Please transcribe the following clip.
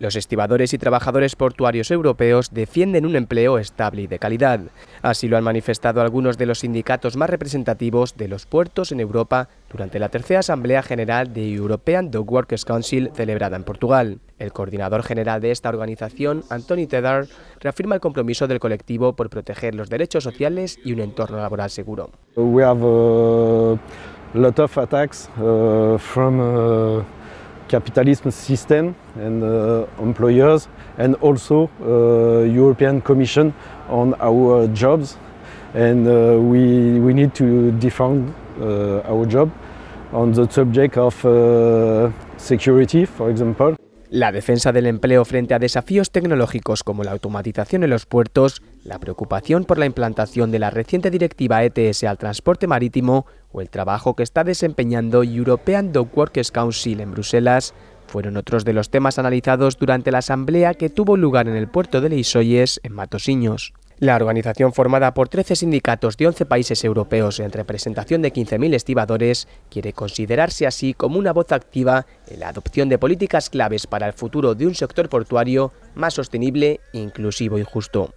Los estibadores y trabajadores portuarios europeos defienden un empleo estable y de calidad. Así lo han manifestado algunos de los sindicatos más representativos de los puertos en Europa durante la tercera Asamblea General de European Dog Workers Council celebrada en Portugal. El coordinador general de esta organización, Anthony Tedar, reafirma el compromiso del colectivo por proteger los derechos sociales y un entorno laboral seguro. We have a uh, lot of attacks, uh, from, uh, capitalism system and uh, employers and also uh, European Commission on our jobs and uh, we, we need to defend uh, our job on the subject of uh, security for example. La defensa del empleo frente a desafíos tecnológicos como la automatización en los puertos, la preocupación por la implantación de la reciente directiva ETS al transporte marítimo o el trabajo que está desempeñando European Dock Workers Council en Bruselas fueron otros de los temas analizados durante la asamblea que tuvo lugar en el puerto de Leisoyes, en Matosiños. La organización formada por 13 sindicatos de 11 países europeos en representación de 15.000 estibadores quiere considerarse así como una voz activa en la adopción de políticas claves para el futuro de un sector portuario más sostenible, inclusivo y justo.